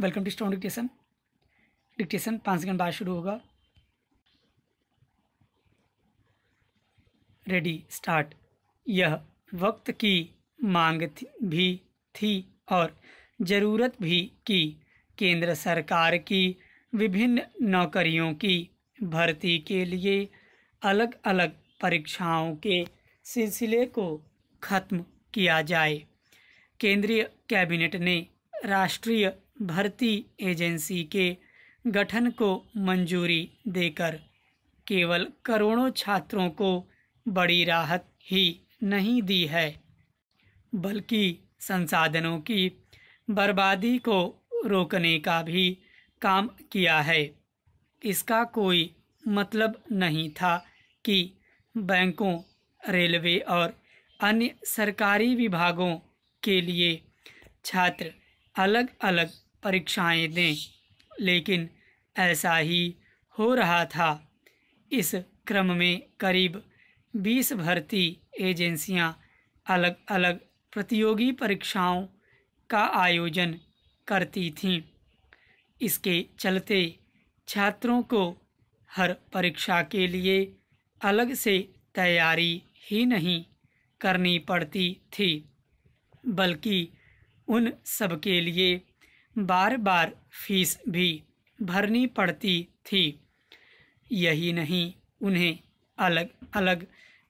welcome to strong dictation dictation पाँच second बाद शुरू होगा रेडी स्टार्ट यह वक्त की मांग थी, भी थी और ज़रूरत भी की केंद्र सरकार की विभिन्न नौकरियों की भर्ती के लिए अलग अलग परीक्षाओं के सिलसिले को ख़त्म किया जाए केंद्रीय कैबिनेट ने राष्ट्रीय भर्ती एजेंसी के गठन को मंजूरी देकर केवल करोड़ों छात्रों को बड़ी राहत ही नहीं दी है बल्कि संसाधनों की बर्बादी को रोकने का भी काम किया है इसका कोई मतलब नहीं था कि बैंकों रेलवे और अन्य सरकारी विभागों के लिए छात्र अलग अलग परीक्षाएं दें लेकिन ऐसा ही हो रहा था इस क्रम में करीब 20 भर्ती एजेंसियां अलग अलग प्रतियोगी परीक्षाओं का आयोजन करती थीं इसके चलते छात्रों को हर परीक्षा के लिए अलग से तैयारी ही नहीं करनी पड़ती थी बल्कि उन सब के लिए बार बार फीस भी भरनी पड़ती थी यही नहीं उन्हें अलग अलग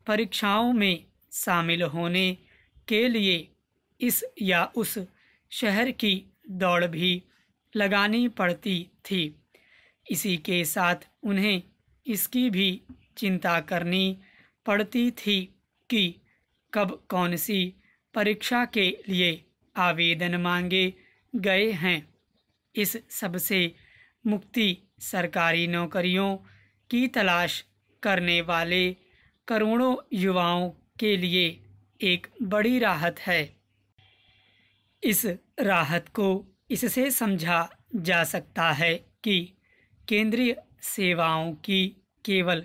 परीक्षाओं में शामिल होने के लिए इस या उस शहर की दौड़ भी लगानी पड़ती थी इसी के साथ उन्हें इसकी भी चिंता करनी पड़ती थी कि कब कौन सी परीक्षा के लिए आवेदन मांगे गए हैं इस सबसे मुक्ति सरकारी नौकरियों की तलाश करने वाले करोड़ों युवाओं के लिए एक बड़ी राहत है इस राहत को इससे समझा जा सकता है कि केंद्रीय सेवाओं की केवल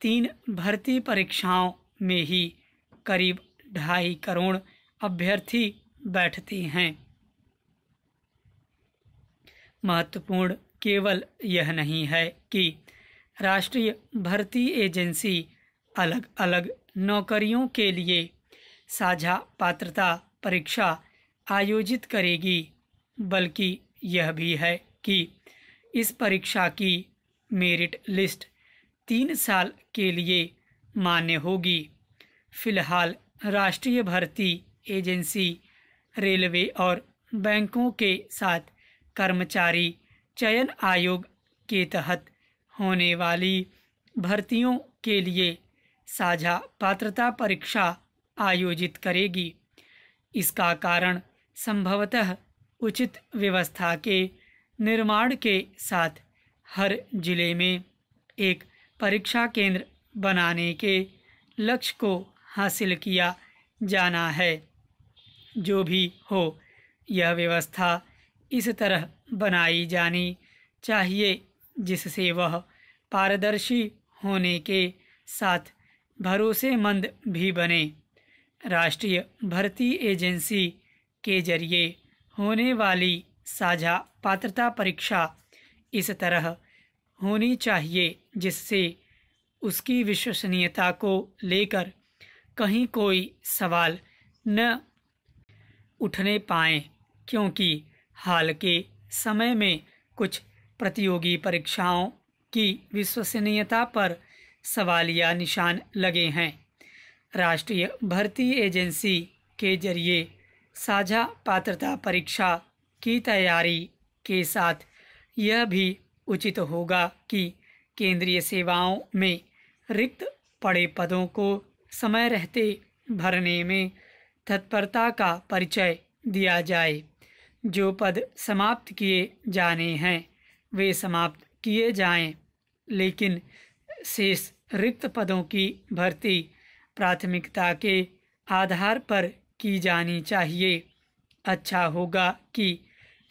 तीन भर्ती परीक्षाओं में ही करीब ढाई करोड़ अभ्यर्थी बैठते हैं महत्वपूर्ण केवल यह नहीं है कि राष्ट्रीय भर्ती एजेंसी अलग अलग नौकरियों के लिए साझा पात्रता परीक्षा आयोजित करेगी बल्कि यह भी है कि इस परीक्षा की मेरिट लिस्ट तीन साल के लिए मान्य होगी फिलहाल राष्ट्रीय भर्ती एजेंसी रेलवे और बैंकों के साथ कर्मचारी चयन आयोग के तहत होने वाली भर्तियों के लिए साझा पात्रता परीक्षा आयोजित करेगी इसका कारण संभवतः उचित व्यवस्था के निर्माण के साथ हर जिले में एक परीक्षा केंद्र बनाने के लक्ष्य को हासिल किया जाना है जो भी हो यह व्यवस्था इस तरह बनाई जानी चाहिए जिससे वह पारदर्शी होने के साथ भरोसेमंद भी बने राष्ट्रीय भर्ती एजेंसी के जरिए होने वाली साझा पात्रता परीक्षा इस तरह होनी चाहिए जिससे उसकी विश्वसनीयता को लेकर कहीं कोई सवाल न उठने पाएँ क्योंकि हाल के समय में कुछ प्रतियोगी परीक्षाओं की विश्वसनीयता पर सवालिया निशान लगे हैं राष्ट्रीय भर्ती एजेंसी के जरिए साझा पात्रता परीक्षा की तैयारी के साथ यह भी उचित होगा कि केंद्रीय सेवाओं में रिक्त पड़े पदों को समय रहते भरने में तत्परता का परिचय दिया जाए जो पद समाप्त किए जाने हैं वे समाप्त किए जाएं, लेकिन शेष रिक्त पदों की भर्ती प्राथमिकता के आधार पर की जानी चाहिए अच्छा होगा कि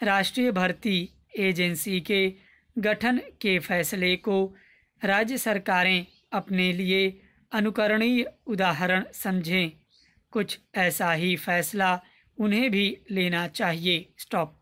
राष्ट्रीय भर्ती एजेंसी के गठन के फैसले को राज्य सरकारें अपने लिए अनुकरणीय उदाहरण समझें कुछ ऐसा ही फैसला उन्हें भी लेना चाहिए स्टॉप